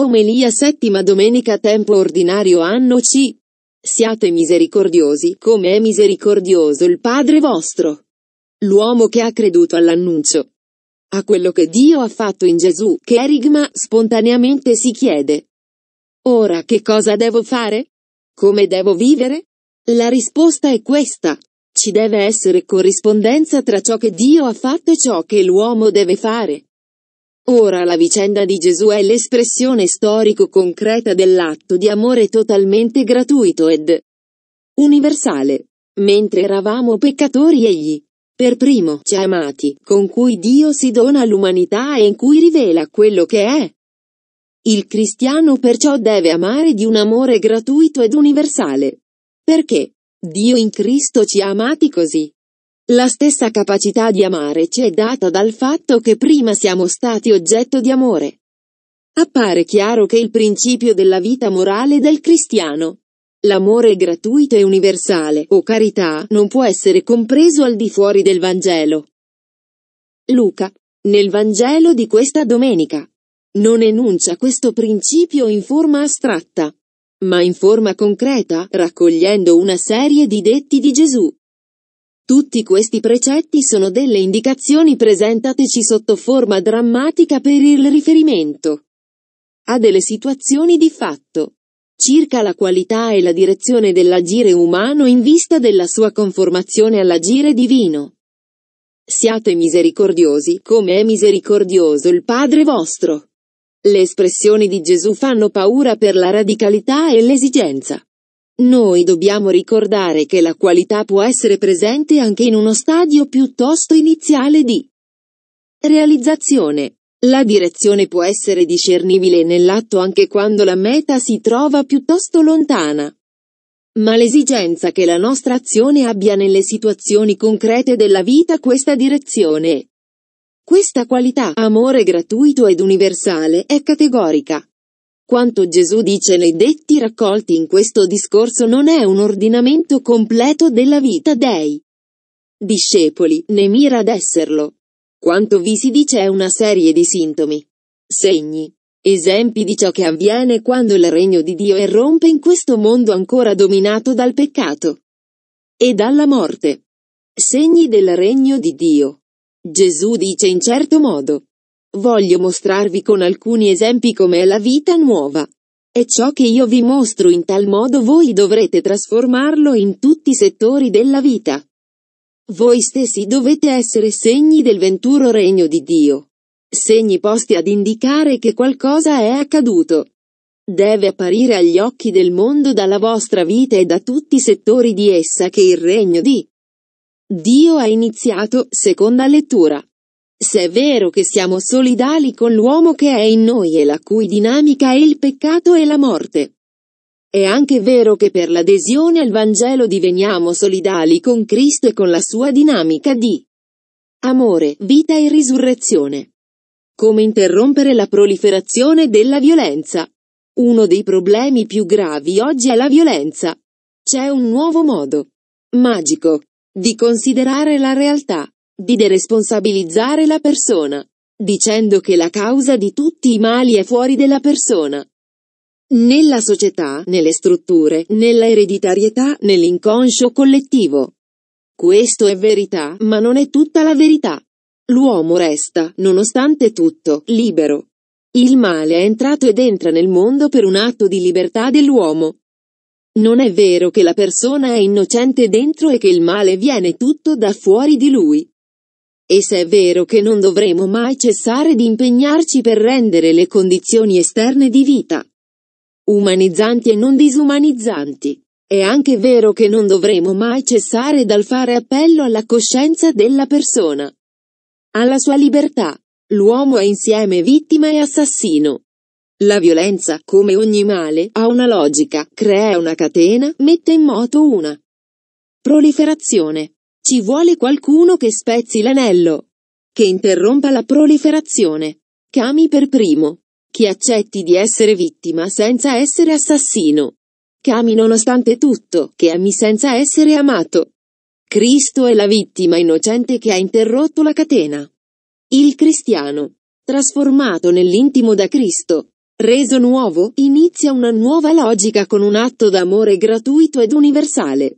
Omelia settima domenica tempo ordinario anno C. Siate misericordiosi come è misericordioso il Padre vostro. L'uomo che ha creduto all'annuncio. A quello che Dio ha fatto in Gesù, che Erigma spontaneamente si chiede. Ora che cosa devo fare? Come devo vivere? La risposta è questa. Ci deve essere corrispondenza tra ciò che Dio ha fatto e ciò che l'uomo deve fare. Ora la vicenda di Gesù è l'espressione storico-concreta dell'atto di amore totalmente gratuito ed universale. Mentre eravamo peccatori egli, per primo, ci ha amati, con cui Dio si dona all'umanità e in cui rivela quello che è. Il cristiano perciò deve amare di un amore gratuito ed universale. Perché? Dio in Cristo ci ha amati così. La stessa capacità di amare ci è data dal fatto che prima siamo stati oggetto di amore. Appare chiaro che il principio della vita morale del cristiano, l'amore gratuito e universale, o carità, non può essere compreso al di fuori del Vangelo. Luca, nel Vangelo di questa domenica, non enuncia questo principio in forma astratta, ma in forma concreta, raccogliendo una serie di detti di Gesù, tutti questi precetti sono delle indicazioni presentateci sotto forma drammatica per il riferimento a delle situazioni di fatto circa la qualità e la direzione dell'agire umano in vista della sua conformazione all'agire divino. Siate misericordiosi come è misericordioso il Padre vostro. Le espressioni di Gesù fanno paura per la radicalità e l'esigenza. Noi dobbiamo ricordare che la qualità può essere presente anche in uno stadio piuttosto iniziale di realizzazione. La direzione può essere discernibile nell'atto anche quando la meta si trova piuttosto lontana. Ma l'esigenza che la nostra azione abbia nelle situazioni concrete della vita questa direzione, questa qualità, amore gratuito ed universale, è categorica. Quanto Gesù dice nei detti raccolti in questo discorso non è un ordinamento completo della vita dei discepoli, né mira ad esserlo. Quanto vi si dice è una serie di sintomi, segni, esempi di ciò che avviene quando il regno di Dio irrompe in questo mondo ancora dominato dal peccato e dalla morte. Segni del regno di Dio. Gesù dice in certo modo, Voglio mostrarvi con alcuni esempi com'è la vita nuova. E ciò che io vi mostro in tal modo voi dovrete trasformarlo in tutti i settori della vita. Voi stessi dovete essere segni del venturo regno di Dio. Segni posti ad indicare che qualcosa è accaduto. Deve apparire agli occhi del mondo dalla vostra vita e da tutti i settori di essa che il regno di Dio ha iniziato, seconda lettura. Se è vero che siamo solidali con l'uomo che è in noi e la cui dinamica è il peccato e la morte, è anche vero che per l'adesione al Vangelo diveniamo solidali con Cristo e con la sua dinamica di amore, vita e risurrezione. Come interrompere la proliferazione della violenza? Uno dei problemi più gravi oggi è la violenza. C'è un nuovo modo, magico, di considerare la realtà di deresponsabilizzare la persona, dicendo che la causa di tutti i mali è fuori della persona. Nella società, nelle strutture, nella ereditarietà, nell'inconscio collettivo. Questo è verità, ma non è tutta la verità. L'uomo resta, nonostante tutto, libero. Il male è entrato ed entra nel mondo per un atto di libertà dell'uomo. Non è vero che la persona è innocente dentro e che il male viene tutto da fuori di lui. E se è vero che non dovremo mai cessare di impegnarci per rendere le condizioni esterne di vita umanizzanti e non disumanizzanti, è anche vero che non dovremo mai cessare dal fare appello alla coscienza della persona, alla sua libertà. L'uomo è insieme vittima e assassino. La violenza, come ogni male, ha una logica, crea una catena, mette in moto una proliferazione. Ci vuole qualcuno che spezzi l'anello, che interrompa la proliferazione. Cami per primo. Chi accetti di essere vittima senza essere assassino. Cami nonostante tutto, che ami senza essere amato. Cristo è la vittima innocente che ha interrotto la catena. Il cristiano, trasformato nell'intimo da Cristo, reso nuovo, inizia una nuova logica con un atto d'amore gratuito ed universale.